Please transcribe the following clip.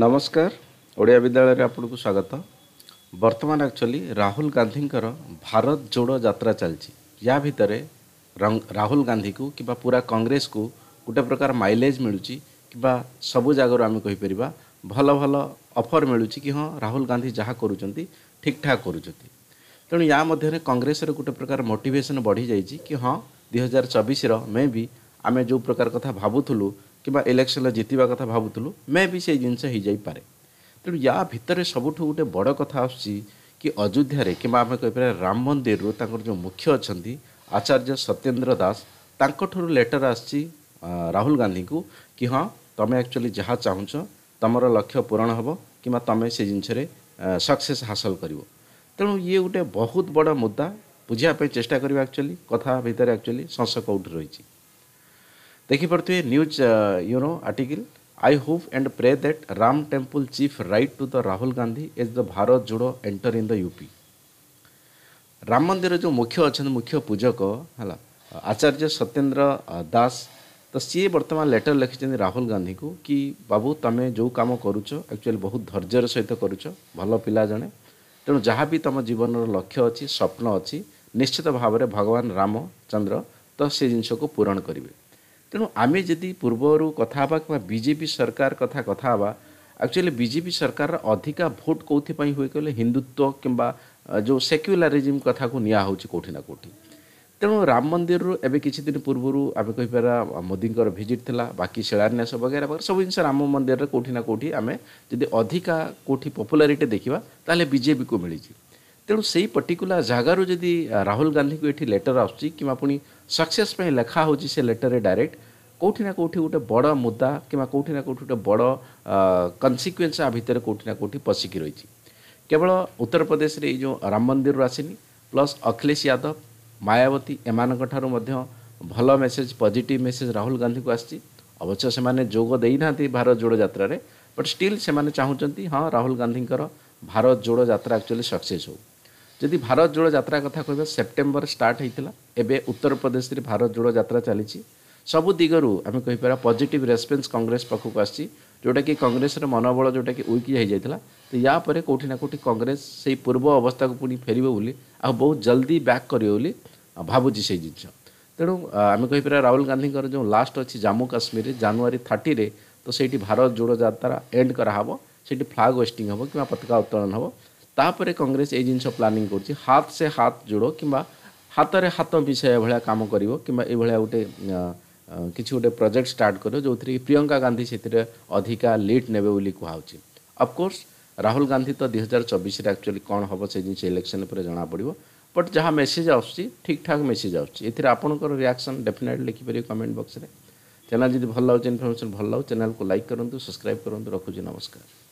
ନମସ୍କାର ଓଡ଼ିଆ ବିଦ୍ୟାଳୟରେ ଆପଣଙ୍କୁ ସ୍ୱାଗତ ବର୍ତ୍ତମାନ ଆକ୍ଚୁଆଲି ରାହୁଲ ଗାନ୍ଧୀଙ୍କର ଭାରତ ଯୋଡ଼ ଯାତ୍ରା ଚାଲିଛି ୟା ଭିତରେ ରାହୁଲ ଗାନ୍ଧୀକୁ କିମ୍ବା ପୁରା କଂଗ୍ରେସକୁ ଗୋଟେ ପ୍ରକାର ମାଇଲେଜ୍ ମିଳୁଛି କିମ୍ବା ସବୁ ଜାଗାରୁ ଆମେ କହିପାରିବା ଭଲ ଭଲ ଅଫର୍ ମିଳୁଛି କି ହଁ ରାହୁଲ ଗାନ୍ଧୀ ଯାହା କରୁଛନ୍ତି ଠିକ୍ଠାକ୍ କରୁଛନ୍ତି ତେଣୁ ୟା ମଧ୍ୟରେ କଂଗ୍ରେସର ଗୋଟେ ପ୍ରକାର ମୋଟିଭେସନ୍ ବଢ଼ିଯାଇଛି କି ହଁ ଦୁଇହଜାର ଚବିଶର ମେ ବି ଆମେ ଯେଉଁ ପ୍ରକାର କଥା ଭାବୁଥିଲୁ କିମ୍ବା ଇଲେକ୍ସନ୍ରେ ଜିତିବା କଥା ଭାବୁଥିଲୁ ମେ ବି ସେଇ ଜିନିଷ ହେଇଯାଇପାରେ ତେଣୁ ୟା ଭିତରେ ସବୁଠୁ ଗୋଟେ ବଡ଼ କଥା ଆସୁଛି କି ଅଯୋଧ୍ୟାରେ କିମ୍ବା ଆମେ କହିପାରିବା ରାମ ମନ୍ଦିରରୁ ତାଙ୍କର ଯେଉଁ ମୁଖ୍ୟ ଅଛନ୍ତି ଆଚାର୍ଯ୍ୟ ସତ୍ୟେନ୍ଦ୍ର ଦାସ ତାଙ୍କଠାରୁ ଲେଟର୍ ଆସିଛି ରାହୁଲ ଗାନ୍ଧୀଙ୍କୁ କି ହଁ ତୁମେ ଆକ୍ଚୁଆଲି ଯାହା ଚାହୁଁଛ ତୁମର ଲକ୍ଷ୍ୟ ପୂରଣ ହେବ କିମ୍ବା ତୁମେ ସେ ଜିନିଷରେ ସକ୍ସେସ୍ ହାସଲ କରିବ ତେଣୁ ଇଏ ଗୋଟେ ବହୁତ ବଡ଼ ମୁଦ୍ଦା ବୁଝିବା ପାଇଁ ଚେଷ୍ଟା କରିବା ଆକ୍ଚୁଆଲି କଥା ଭିତରେ ଆକ୍ଚୁଆଲି ସଂସ କେଉଁଠି ରହିଛି ଦେଖିପାରୁଥିବେ ନ୍ୟୁଜ୍ ୟୁନୋ article I hope and pray that Ram Temple chief write to the Rahul Gandhi as the Bharat Jodo enter in the UP. Ram Mandir ଯେଉଁ ମୁଖ୍ୟ ଅଛନ୍ତି ମୁଖ୍ୟ ପୂଜକ ହେଲା ଆଚାର୍ଯ୍ୟ ସତ୍ୟେନ୍ଦ୍ର ଦାସ ତ ସିଏ ବର୍ତ୍ତମାନ ଲେଟର୍ ଲେଖିଛନ୍ତି ରାହୁଲ ଗାନ୍ଧୀଙ୍କୁ କି ବାବୁ ତୁମେ ଯେଉଁ କାମ କରୁଛ ଆକ୍ଚୁଆଲି ବହୁତ ଧୈର୍ଯ୍ୟର ସହିତ କରୁଛ ଭଲ ପିଲା ଜଣେ ତେଣୁ ଯାହା ବି ତୁମ ଜୀବନର ଲକ୍ଷ୍ୟ ଅଛି ସ୍ୱପ୍ନ ଅଛି ନିଶ୍ଚିତ ଭାବରେ ଭଗବାନ ରାମଚନ୍ଦ୍ର ତ ସେ ଜିନିଷକୁ ପୂରଣ କରିବେ ତେଣୁ ଆମେ ଯଦି ପୂର୍ବରୁ କଥା ହେବା କିମ୍ବା ବିଜେପି ସରକାର କଥା କଥା ହେବା ଆକ୍ଚୁଆଲି ବିଜେପି ସରକାରର ଅଧିକା ଭୋଟ କେଉଁଥିପାଇଁ ହୁଏ କହିଲେ ହିନ୍ଦୁତ୍ୱ କିମ୍ବା ଯେଉଁ ସେକ୍ୟୁଲାରିଜିମ୍ କଥାକୁ ନିଆ ହେଉଛି କେଉଁଠି ନା କେଉଁଠି ତେଣୁ ରାମ ମନ୍ଦିରରୁ ଏବେ କିଛି ଦିନ ପୂର୍ବରୁ ଆମେ କହିପାରିବା ମୋଦିଙ୍କର ଭିଜିଟ୍ ଥିଲା ବାକି ଶିଳାନ୍ୟାସ ବଗେରା ବଗେରା ସବୁ ଜିନିଷ ରାମ ମନ୍ଦିରରେ କେଉଁଠି ନା କେଉଁଠି ଆମେ ଯଦି ଅଧିକା କେଉଁଠି ପପୁଲାରିଟି ଦେଖିବା ତାହେଲେ ବିଜେପିକୁ ମିଳିଛି ତେଣୁ ସେଇ ପର୍ଟିକୁଲାର ଜାଗାରୁ ଯଦି ରାହୁଲ ଗାନ୍ଧୀଙ୍କୁ ଏଠି ଲେଟର୍ ଆସୁଛି କିମ୍ବା ପୁଣି सक्सेस लेखा हो लेटर डायरेक्ट কোটি না কোটি গোটে বড় মুদা কিংবা কোটি না কোটি গোটে বড় কনসিকুয়েন্স আ ভিতরে কোটি না কোটি পশিকি রয়েছে কেবল উত্তরপ্রদেশে এই যে রাম মন্দির আসেনি প্লস অখিলেশ যাদব মায়াবতী এমানঠার ভাল message positive message Rahul Gandhi আসছে অবশ্য সে যোগ দিয়ে না ভারত জোড় যাত্রার বট স্টিল সে চাহুমান হ্যাঁ রাহুল গান্ধীকর ভারত জোড় যাত্রা আকচুয়ালি সকসেস হোক ଯଦି ଭାରତ ଯୋଡ଼ ଯାତ୍ରା କଥା କହିବା ସେପ୍ଟେମ୍ବର ଷ୍ଟାର୍ଟ ହୋଇଥିଲା ଏବେ ଉତ୍ତରପ୍ରଦେଶରେ ଭାରତ ଯୋଡ଼ ଯାତ୍ରା ଚାଲିଛି ସବୁ ଦିଗରୁ ଆମେ କହିପାରିବା ପଜିଟିଭ୍ ରେସ୍ପନ୍ସ କଂଗ୍ରେସ ପାଖକୁ ଆସିଛି ଯେଉଁଟାକି କଂଗ୍ରେସର ମନୋବଳ ଯେଉଁଟାକି ଉଇକି ହୋଇଯାଇଥିଲା ତ ୟା ପରେ କେଉଁଠି ନା କେଉଁଠି କଂଗ୍ରେସ ସେଇ ପୂର୍ବ ଅବସ୍ଥାକୁ ପୁଣି ଫେରିବ ବୋଲି ଆଉ ବହୁତ ଜଲ୍ଦି ବ୍ୟାକ୍ କରିବ ବୋଲି ଭାବୁଛି ସେଇ ଜିନିଷ ତେଣୁ ଆମେ କହିପାରିବା ରାହୁଲ ଗାନ୍ଧୀଙ୍କର ଯେଉଁ ଲାଷ୍ଟ ଅଛି ଜାମ୍ମୁ କାଶ୍ମୀରରେ ଜାନୁଆରୀ ଥାର୍ଟିରେ ତ ସେଇଠି ଭାରତ ଯୋଡ଼ ଯାତ୍ରା ଏଣ୍ଡ କରାହେବ ସେଇଠି ଫ୍ଲାଗ୍ ୱେଷ୍ଟିଂ ହେବ କିମ୍ବା ପତାକା ଉତ୍ତୋଳନ ହେବ ତାପରେ କଂଗ୍ରେସ ଏଇ ଜିନିଷ ପ୍ଲାନିଂ କରୁଛି ହାତ ସେ ହାତ ଯୋଡ଼ କିମ୍ବା ହାତରେ ହାତ ମିଶାଇ ଏଭଳିଆ କାମ କରିବ କିମ୍ବା ଏଭଳିଆ ଗୋଟେ କିଛି ଗୋଟେ ପ୍ରୋଜେକ୍ଟ ଷ୍ଟାର୍ଟ କରିବ ଯେଉଁଥିରେ କି ପ୍ରିୟଙ୍କା ଗାନ୍ଧୀ ସେଥିରେ ଅଧିକା ଲିଡ୍ ନେବେ ବୋଲି କୁହାହେଉଛି ଅଫକୋର୍ସ ରାହୁଲ ଗାନ୍ଧୀ ତ ଦୁଇ ହଜାର ଚବିଶରେ ଆକ୍ଚୁଆଲି କ'ଣ ହେବ ସେ ଜିନିଷ ଇଲେକ୍ସନ୍ ପରେ ଜଣାପଡ଼ିବ ବଟ୍ ଯାହା ମେସେଜ୍ ଆସୁଛି ଠିକ୍ ଠାକ୍ ମେସେଜ୍ ଆସୁଛି ଏଥିରେ ଆପଣଙ୍କର ରିଆକ୍ସନ୍ ଡେଫିନେଟଲି ଲେଖିପାରିବେ କମେଣ୍ଟ ବକ୍ସରେ ଚ୍ୟାନେଲ୍ ଯଦି ଭଲ ଲାଗୁଛି ଇନଫର୍ମେସନ୍ ଭଲ ଲାଗୁଛି ଚ୍ୟାନେଲ୍କୁ ଲାଇକ୍ କରନ୍ତୁ ସବସ୍କ୍ରାଇବ୍ କରନ୍ତୁ ରଖୁଛି ନମସ୍କାର